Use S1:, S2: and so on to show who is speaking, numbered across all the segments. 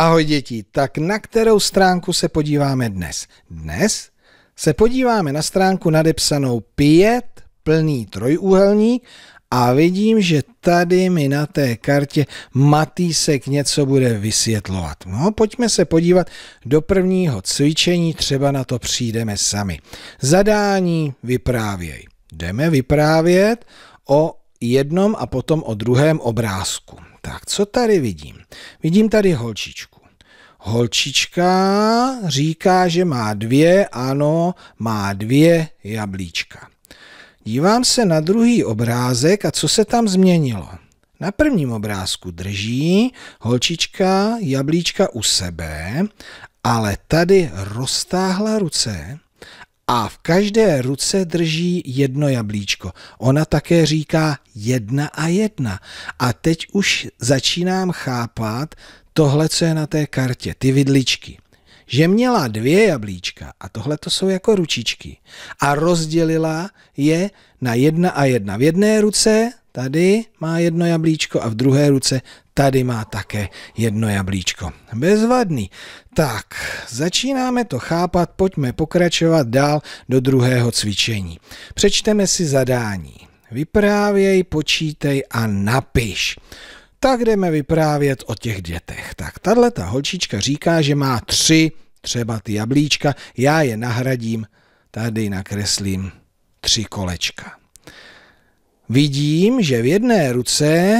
S1: Ahoj děti, tak na kterou stránku se podíváme dnes? Dnes se podíváme na stránku nadepsanou 5 plný trojúhelník a vidím, že tady mi na té kartě Matýsek něco bude vysvětlovat. No, pojďme se podívat do prvního cvičení, třeba na to přijdeme sami. Zadání vyprávěj. Jdeme vyprávět o jednom a potom o druhém obrázku. Tak co tady vidím? Vidím tady holčičku. Holčička říká, že má dvě, ano, má dvě jablíčka. Dívám se na druhý obrázek a co se tam změnilo? Na prvním obrázku drží holčička jablíčka u sebe, ale tady roztáhla ruce a v každé ruce drží jedno jablíčko. Ona také říká jedna a jedna. A teď už začínám chápat tohle, co je na té kartě, ty vidličky. Že měla dvě jablíčka a tohle to jsou jako ručičky a rozdělila je na jedna a jedna. V jedné ruce Tady má jedno jablíčko a v druhé ruce tady má také jedno jablíčko. Bezvadný. Tak, začínáme to chápat, pojďme pokračovat dál do druhého cvičení. Přečteme si zadání. Vyprávěj, počítej a napiš tak jdeme vyprávět o těch dětech. Tak tahle ta holčička říká, že má tři třeba ty jablíčka, já je nahradím, tady nakreslím tři kolečka. Vidím, že v jedné ruce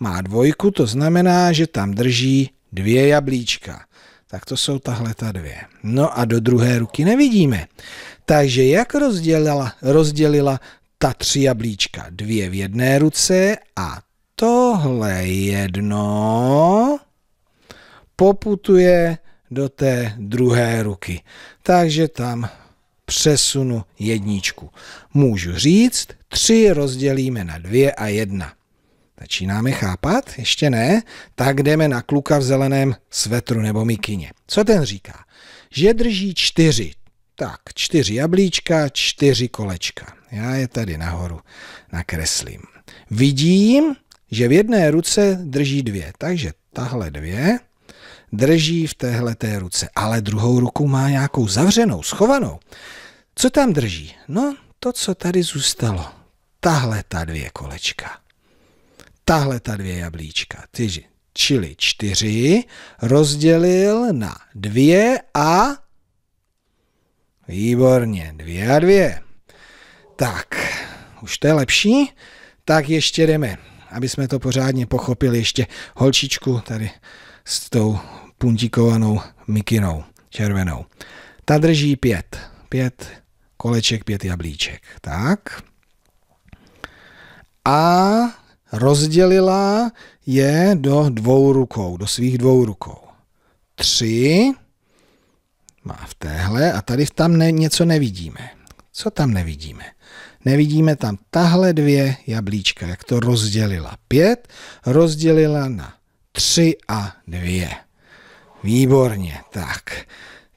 S1: má dvojku, to znamená, že tam drží dvě jablíčka. Tak to jsou tahle ta dvě. No a do druhé ruky nevidíme. Takže jak rozdělila, rozdělila ta tři jablíčka? Dvě v jedné ruce a tohle jedno poputuje do té druhé ruky. Takže tam přesunu jedničku. Můžu říct, tři rozdělíme na dvě a jedna. Začínáme chápat? Ještě ne? Tak jdeme na kluka v zeleném svetru nebo mikině. Co ten říká? Že drží čtyři. Tak, čtyři jablíčka, čtyři kolečka. Já je tady nahoru nakreslím. Vidím, že v jedné ruce drží dvě, takže tahle dvě drží v téhle té ruce, ale druhou ruku má nějakou zavřenou, schovanou. Co tam drží? No, to, co tady zůstalo. Tahle ta dvě kolečka. Tahle ta dvě jablíčka. Tyži. Čili čtyři rozdělil na dvě a... Výborně, dvě a dvě. Tak, už to je lepší. Tak ještě jdeme, aby jsme to pořádně pochopili. Ještě holčičku tady s tou puntíkovanou mikinou červenou. Ta drží pět. Pět koleček, pět jablíček. Tak. A rozdělila je do dvou rukou, do svých dvou rukou. Tři má v téhle a tady tam ne, něco nevidíme. Co tam nevidíme? Nevidíme tam tahle dvě jablíčka, jak to rozdělila. Pět rozdělila na tři a dvě. Výborně, tak.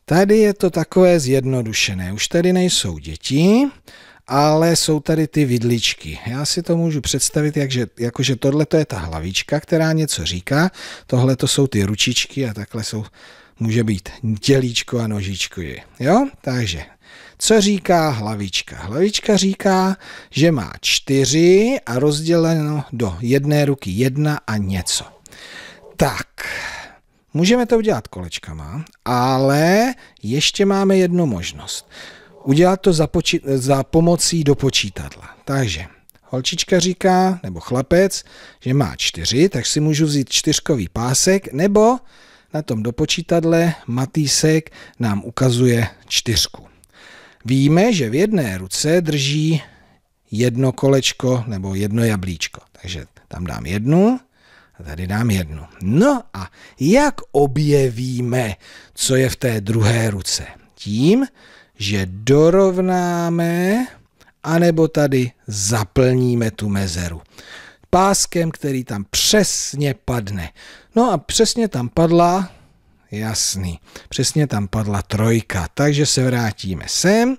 S1: Tady je to takové zjednodušené. Už tady nejsou děti, ale jsou tady ty vidličky. Já si to můžu představit, jakže, jakože tohle to je ta hlavička, která něco říká, tohle to jsou ty ručičky a takhle jsou, může být tělíčko a nožičko. Je. Jo? Takže, co říká hlavička? Hlavička říká, že má čtyři a rozděleno do jedné ruky jedna a něco. Tak, Můžeme to udělat kolečkama, ale ještě máme jednu možnost. Udělat to za, poči- za pomocí do počítadla. Takže holčička říká, nebo chlapec, že má čtyři, tak si můžu vzít čtyřkový pásek, nebo na tom dopočítadle Matýsek nám ukazuje čtyřku. Víme, že v jedné ruce drží jedno kolečko nebo jedno jablíčko. Takže tam dám jednu, Tady dám jednu. No a jak objevíme, co je v té druhé ruce? Tím, že dorovnáme, anebo tady zaplníme tu mezeru. Páskem, který tam přesně padne. No a přesně tam padla, jasný, přesně tam padla trojka. Takže se vrátíme sem.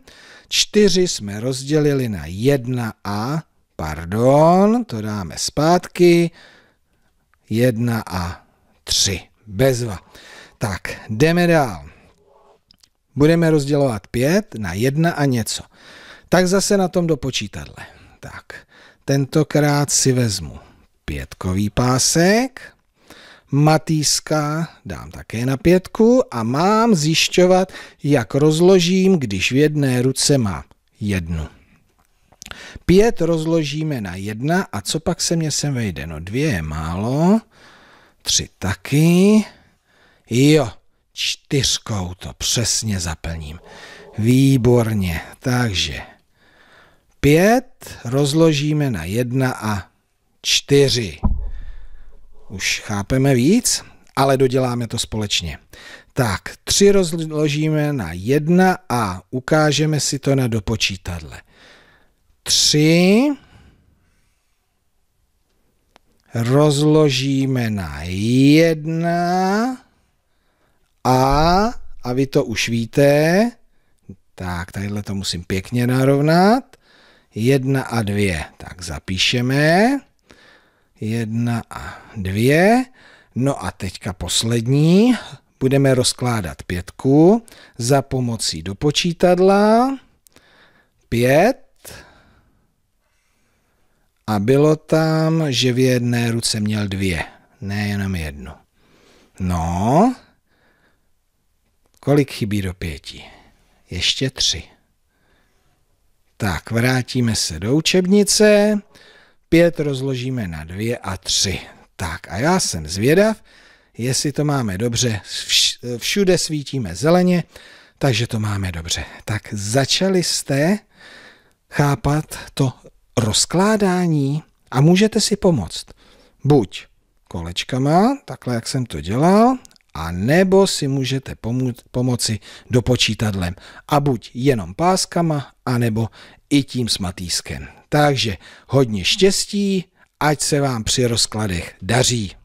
S1: Čtyři jsme rozdělili na jedna a, pardon, to dáme zpátky, Jedna a tři Bezva. Tak, jdeme dál. Budeme rozdělovat pět na jedna a něco. Tak zase na tom do počítadle. Tak, tentokrát si vezmu pětkový pásek, Matýska dám také na pětku a mám zjišťovat, jak rozložím, když v jedné ruce mám jednu. Pět rozložíme na jedna a co pak se mě sem vejde? No dvě je málo, tři taky, jo, čtyřkou to přesně zaplním. Výborně, takže pět rozložíme na jedna a čtyři. Už chápeme víc, ale doděláme to společně. Tak, tři rozložíme na jedna a ukážeme si to na dopočítadle. 3 rozložíme na 1 a, a vy to už víte, tak tadyhle to musím pěkně narovnat, 1 a 2, tak zapíšeme, 1 a 2, no a teďka poslední, budeme rozkládat pětku za pomocí dopočítadla, 5, a bylo tam, že v jedné ruce měl dvě, jenom jednu. No, kolik chybí do pěti? Ještě tři. Tak, vrátíme se do učebnice. Pět rozložíme na dvě a tři. Tak a já jsem zvědav, jestli to máme dobře. Všude svítíme zeleně, takže to máme dobře. Tak začali jste chápat to rozkládání a můžete si pomoct. Buď kolečkama, takhle jak jsem to dělal, a nebo si můžete pomo- pomoci dopočítadlem a buď jenom páskama, anebo i tím smatýskem. Takže hodně štěstí, ať se vám při rozkladech daří.